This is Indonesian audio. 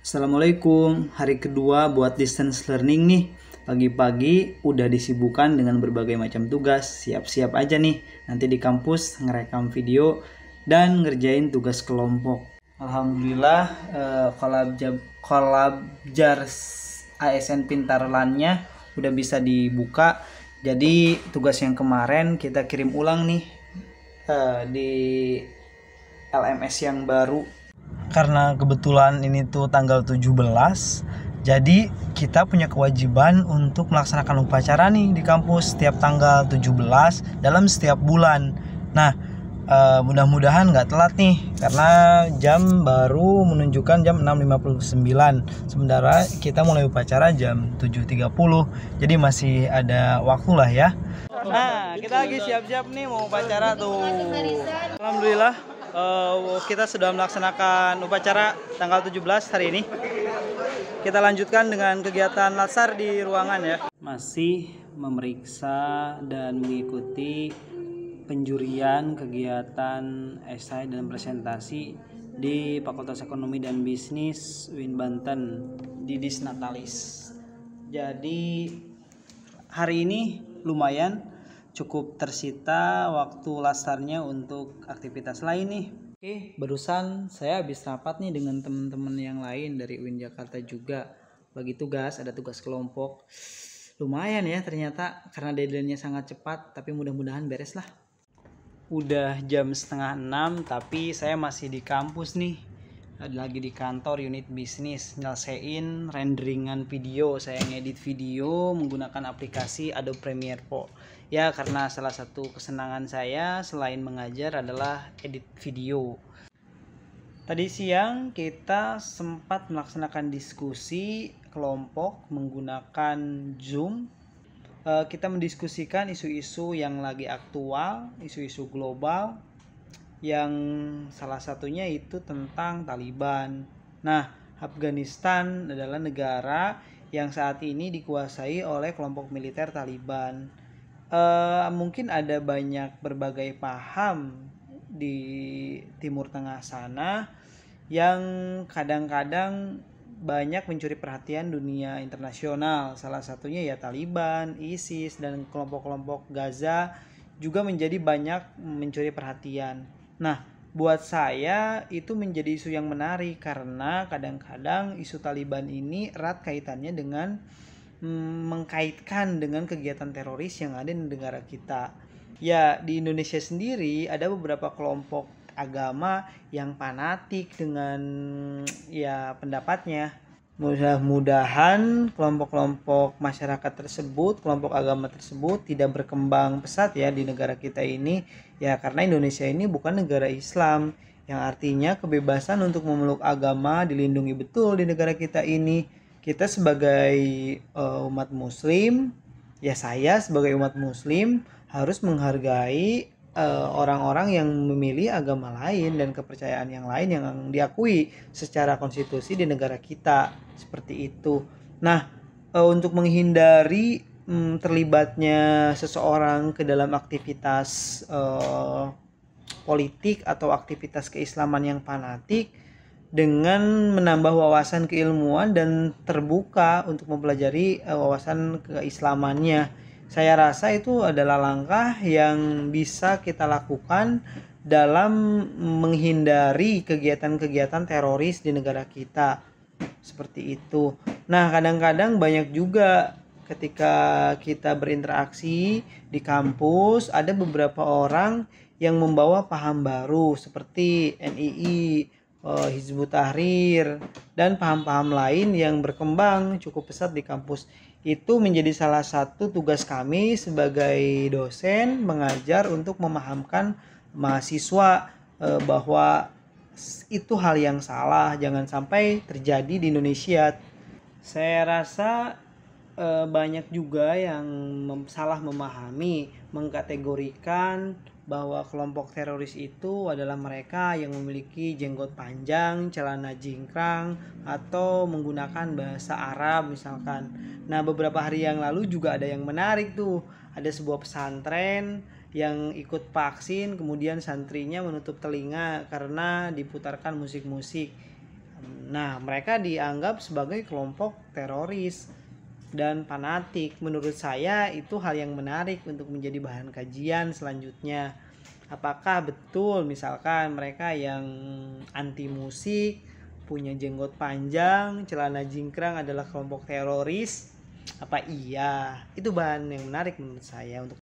Assalamualaikum, hari kedua buat distance learning nih. Pagi-pagi udah disibukan dengan berbagai macam tugas, siap-siap aja nih. Nanti di kampus ngerekam video dan ngerjain tugas kelompok. Alhamdulillah, eh, kolab kolab jars ASN lannya udah bisa dibuka. Jadi tugas yang kemarin kita kirim ulang nih eh, di LMS yang baru karena kebetulan ini tuh tanggal 17 jadi kita punya kewajiban untuk melaksanakan upacara nih di kampus setiap tanggal 17 dalam setiap bulan. Nah, uh, mudah-mudahan nggak telat nih karena jam baru menunjukkan jam 6.59. Sementara kita mulai upacara jam 7.30. Jadi masih ada waktu lah ya. Nah, kita lagi siap-siap nih mau upacara tuh. Alhamdulillah uh, kita sudah melaksanakan upacara tanggal 17 hari ini. Kita lanjutkan dengan kegiatan latsar di ruangan ya. Masih memeriksa dan mengikuti penjurian kegiatan esai dan presentasi di Fakultas Ekonomi dan Bisnis Win Banten di Disnatalis. Jadi hari ini lumayan cukup tersita waktu lasarnya untuk aktivitas lain nih. Oke, barusan saya habis rapat nih dengan teman-teman yang lain dari UIN Jakarta juga. Bagi tugas, ada tugas kelompok. Lumayan ya ternyata karena deadline-nya sangat cepat, tapi mudah-mudahan beres lah. Udah jam setengah enam, tapi saya masih di kampus nih lagi di kantor unit bisnis nyelesain renderingan video saya ngedit video menggunakan aplikasi Adobe Premiere Pro ya karena salah satu kesenangan saya selain mengajar adalah edit video Tadi siang kita sempat melaksanakan diskusi kelompok menggunakan Zoom. Eh, kita mendiskusikan isu-isu yang lagi aktual, isu-isu global, yang salah satunya itu tentang Taliban. Nah, Afghanistan adalah negara yang saat ini dikuasai oleh kelompok militer Taliban. E, mungkin ada banyak berbagai paham di Timur Tengah sana yang kadang-kadang banyak mencuri perhatian dunia internasional. Salah satunya ya Taliban, ISIS dan kelompok-kelompok Gaza juga menjadi banyak mencuri perhatian Nah, buat saya itu menjadi isu yang menarik karena kadang-kadang isu Taliban ini erat kaitannya dengan hmm, mengkaitkan dengan kegiatan teroris yang ada di negara kita. Ya, di Indonesia sendiri ada beberapa kelompok agama yang fanatik dengan ya pendapatnya mudah-mudahan kelompok-kelompok masyarakat tersebut, kelompok agama tersebut tidak berkembang pesat ya di negara kita ini ya karena Indonesia ini bukan negara Islam yang artinya kebebasan untuk memeluk agama dilindungi betul di negara kita ini. Kita sebagai uh, umat muslim, ya saya sebagai umat muslim harus menghargai Eh, orang-orang yang memilih agama lain dan kepercayaan yang lain yang diakui secara konstitusi di negara kita seperti itu. Nah, eh, untuk menghindari mm, terlibatnya seseorang ke dalam aktivitas eh, politik atau aktivitas keislaman yang fanatik dengan menambah wawasan keilmuan dan terbuka untuk mempelajari wawasan keislamannya saya rasa itu adalah langkah yang bisa kita lakukan dalam menghindari kegiatan-kegiatan teroris di negara kita seperti itu. Nah, kadang-kadang banyak juga ketika kita berinteraksi di kampus ada beberapa orang yang membawa paham baru seperti NII, eh, Hizbut Tahrir dan paham-paham lain yang berkembang cukup pesat di kampus itu menjadi salah satu tugas kami sebagai dosen mengajar untuk memahamkan mahasiswa eh, bahwa itu hal yang salah jangan sampai terjadi di Indonesia. Saya rasa eh, banyak juga yang salah memahami, mengkategorikan bahwa kelompok teroris itu adalah mereka yang memiliki jenggot panjang, celana jingkrang, atau menggunakan bahasa Arab misalkan. Nah, beberapa hari yang lalu juga ada yang menarik tuh. Ada sebuah pesantren yang ikut vaksin, kemudian santrinya menutup telinga karena diputarkan musik-musik. Nah, mereka dianggap sebagai kelompok teroris dan fanatik. Menurut saya itu hal yang menarik untuk menjadi bahan kajian selanjutnya. Apakah betul misalkan mereka yang anti musik, punya jenggot panjang, celana jingkrang adalah kelompok teroris? Apa iya? Itu bahan yang menarik menurut saya untuk